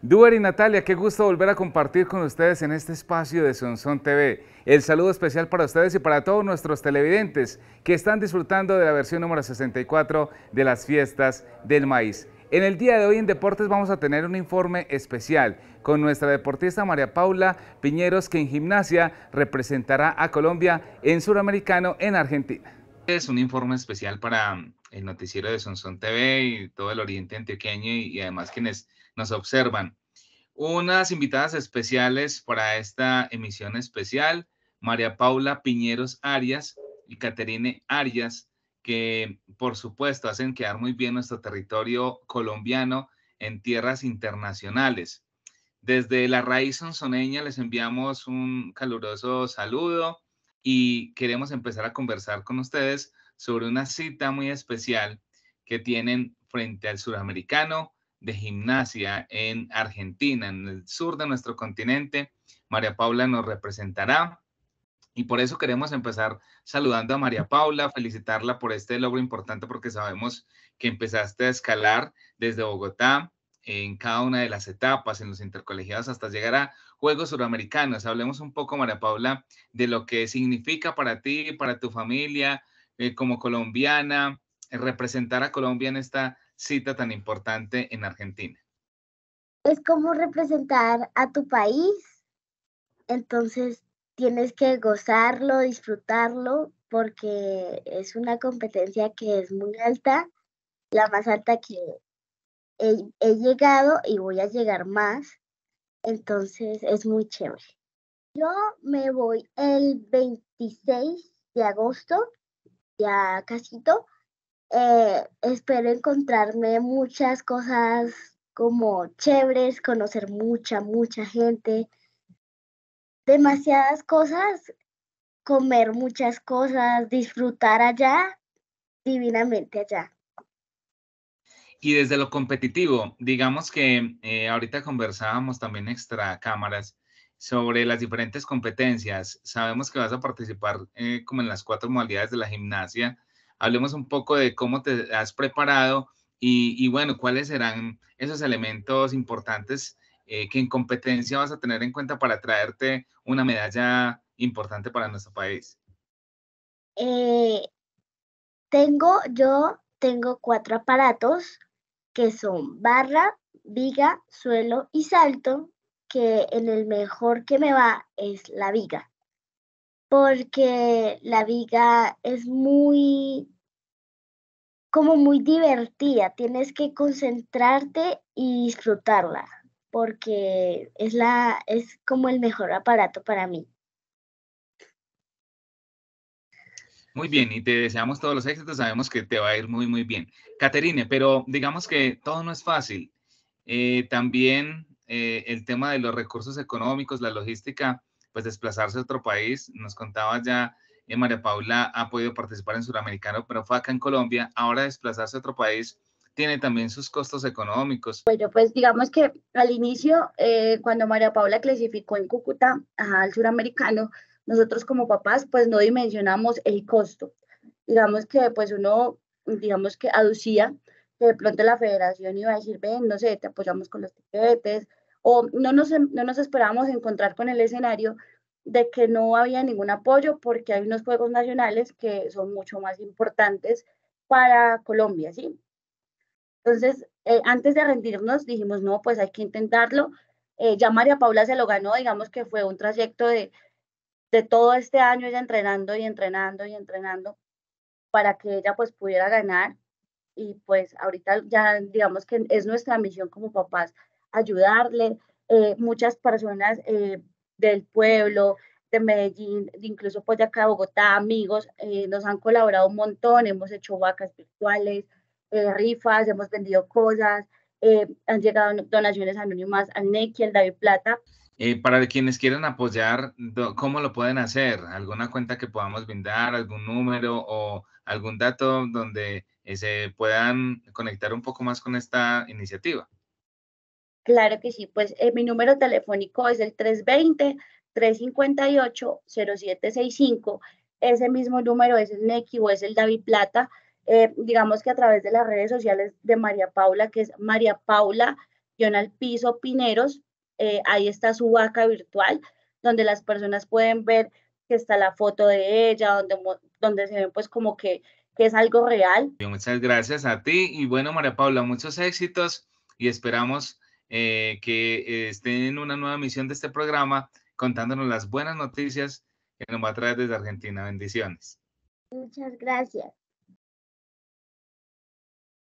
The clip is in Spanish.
Duer y Natalia, qué gusto volver a compartir con ustedes en este espacio de Sonson TV. El saludo especial para ustedes y para todos nuestros televidentes que están disfrutando de la versión número 64 de las fiestas del maíz. En el día de hoy en Deportes vamos a tener un informe especial con nuestra deportista María Paula Piñeros que en gimnasia representará a Colombia en Suramericano en Argentina. Es un informe especial para mm, el noticiero de Sonson TV y todo el oriente antioqueño y, y además quienes nos observan. Unas invitadas especiales para esta emisión especial, María Paula Piñeros Arias y Caterine Arias, que por supuesto hacen quedar muy bien nuestro territorio colombiano en tierras internacionales. Desde la raíz sonsoneña les enviamos un caluroso saludo y queremos empezar a conversar con ustedes sobre una cita muy especial que tienen frente al suramericano de gimnasia en Argentina, en el sur de nuestro continente. María Paula nos representará y por eso queremos empezar saludando a María Paula, felicitarla por este logro importante porque sabemos que empezaste a escalar desde Bogotá en cada una de las etapas, en los intercolegiados, hasta llegar a Juegos Suramericanos. Hablemos un poco, María Paula, de lo que significa para ti, para tu familia, eh, como colombiana, representar a Colombia en esta cita tan importante en Argentina. Es como representar a tu país, entonces tienes que gozarlo, disfrutarlo, porque es una competencia que es muy alta, la más alta que he llegado y voy a llegar más. Entonces es muy chévere. Yo me voy el 26 de agosto, ya casito. Eh, espero encontrarme muchas cosas como chéveres, conocer mucha, mucha gente, demasiadas cosas, comer muchas cosas, disfrutar allá, divinamente allá. Y desde lo competitivo, digamos que eh, ahorita conversábamos también extra cámaras sobre las diferentes competencias. Sabemos que vas a participar eh, como en las cuatro modalidades de la gimnasia. Hablemos un poco de cómo te has preparado y, bueno, cuáles serán esos elementos importantes eh, que en competencia vas a tener en cuenta para traerte una medalla importante para nuestro país. tengo, yo tengo cuatro aparatos que son barra, viga, suelo y salto, que en el mejor que me va es la viga, porque la viga es muy como muy divertida, tienes que concentrarte y disfrutarla, porque es la es como el mejor aparato para mí. Muy bien, y te deseamos todos los éxitos, sabemos que te va a ir muy, muy bien. Caterine, pero digamos que todo no es fácil. Eh, también eh, el tema de los recursos económicos, la logística, pues desplazarse a otro país, nos contaba ya eh, María Paula ha podido participar en Suramericano, pero fue acá en Colombia, ahora desplazarse a otro país tiene también sus costos económicos. Bueno, pues digamos que al inicio, eh, cuando María Paula clasificó en Cúcuta al Suramericano, nosotros como papás pues no dimensionamos el costo. Digamos que pues uno, digamos que aducía que de pronto la federación iba a decir, ven, no sé, te apoyamos con los tiquetes, o no nos, em, no nos esperábamos encontrar con el escenario de que no había ningún apoyo porque hay unos Juegos Nacionales que son mucho más importantes para Colombia, ¿sí? Entonces, eh, antes de rendirnos, dijimos, no, pues hay que intentarlo. Eh, ya María Paula se lo ganó, digamos que fue un trayecto de, de todo este año ella entrenando y entrenando y entrenando para que ella pues pudiera ganar y pues ahorita ya digamos que es nuestra misión como papás ayudarle. Eh, muchas personas eh, del pueblo, de Medellín, incluso pues de acá de Bogotá, amigos, eh, nos han colaborado un montón, hemos hecho vacas virtuales, rifas, hemos vendido cosas, han llegado donaciones anónimas al NECI, al David Plata, eh, para quienes quieran apoyar, ¿cómo lo pueden hacer? ¿Alguna cuenta que podamos brindar, algún número o algún dato donde eh, se puedan conectar un poco más con esta iniciativa? Claro que sí, pues eh, mi número telefónico es el 320-358-0765. Ese mismo número es el NECI o es el David Plata. digamos que a través de las redes sociales de María Paula, que es María Paula, al piso Pineros, eh, ahí está su vaca virtual, donde las personas pueden ver que está la foto de ella, donde, donde se ven pues como que, es algo real. Muchas gracias a ti y bueno, María Paula, muchos éxitos y esperamos eh, que eh, estén en una nueva misión de este programa contándonos las buenas noticias que nos va a traer desde Argentina. Bendiciones. Muchas gracias.